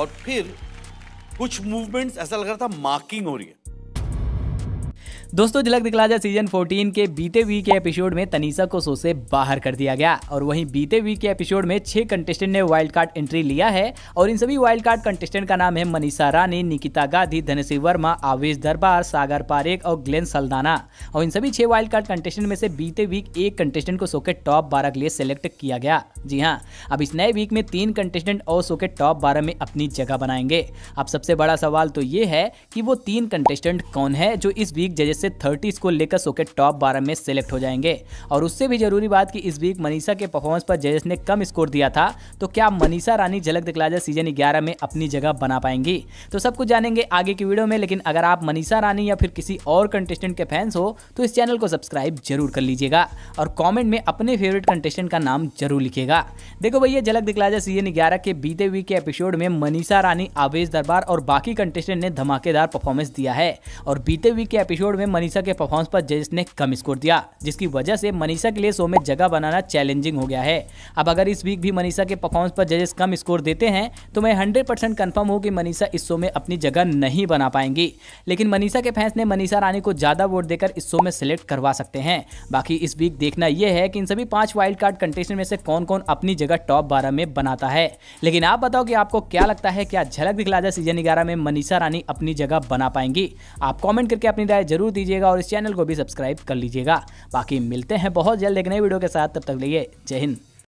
और फिर कुछ मूवमेंट्स ऐसा लग रहा था मार्किंग हो रही है दोस्तों झलक दिखला जा सीजन 14 के बीते वीक के एपिसोड में तनीसा को शो से बाहर कर दिया गया और वहीं बीते वीक के एपिसोड में छह कंटेस्टेंट ने वाइल्ड कार्ड एंट्री लिया है और इन सभी वाइल्ड कार्ड कंटेस्टेंट का नाम है मनीषा रानी निकिता गांधी धनसी वर्मा आवेश दरबार सागर पारेख और ग्लेन सल्दाना और इन सभी छह वाइल्ड कार्ड कंटेस्टेंट में से बीते वीक एक कंटेस्टेंट को शो के टॉप बारह के लिए सेलेक्ट किया गया जी हाँ अब इस नए वीक में तीन कंटेस्टेंट शो के टॉप बारह में अपनी जगह बनाएंगे अब सबसे बड़ा सवाल तो ये है कि वो तीन कंटेस्टेंट कौन है जो इस वीक जजेस से थर्टी स्कोर लेकर शो के टॉप बारह में सेलेक्ट हो जाएंगे और उससे भी जरूरी बात कि इस वीक मनीषा के परफॉर्मेंस पर जजेस ने कम स्कोर दिया था तो क्या मनीषा रानी झलक दिखलाजा सीजन ग्यारह में अपनी जगह बना पाएंगी तो सब कुछ जानेंगे आगे की वीडियो में लेकिन अगर आप मनीषा रानी या फिर किसी और कंटेस्टेंट के फैंस हो तो इस चैनल को सब्सक्राइब जरूर कर लीजिएगा और कॉमेंट में अपने फेवरेट कंटेस्टेंट का नाम जरूर लिखेगा मिलेगा देखो भैया झलक दिखला जाए सीजन ग्यारह के बीते वीक के एपिसोड में मनीषा रानी आवेश दरबार और बाकी कंटेस्टेंट ने धमाकेदार परफॉर्मेंस दिया है और बीते वीक के एपिसोड में मनीषा के परफॉर्मेंस पर जजेस ने कम स्कोर दिया जिसकी वजह से मनीषा के लिए शो में जगह बनाना चैलेंजिंग हो गया है अब अगर इस वीक भी मनीषा के परफॉर्मेंस पर जजेस कम स्कोर देते हैं तो मैं हंड्रेड परसेंट कन्फर्म हूँ कि मनीषा इस शो में अपनी जगह नहीं बना पाएंगी लेकिन मनीषा के फैंस ने मनीषा रानी को ज़्यादा वोट देकर इस शो में सिलेक्ट करवा सकते हैं बाकी इस वीक देखना यह है कि इन सभी पांच वाइल्ड कार्ड कंटेस्टेंट में से कौन कौन फोन अपनी जगह टॉप बारह में बनाता है लेकिन आप बताओ कि आपको क्या लगता है क्या झलक दिखला जाए सीजन ग्यारह में मनीषा रानी अपनी जगह बना पाएंगी आप कॉमेंट करके अपनी राय जरूर दीजिएगा और इस चैनल को भी सब्सक्राइब कर लीजिएगा बाकी मिलते हैं बहुत जल्द एक नए वीडियो के साथ तब तक लिए जय हिंद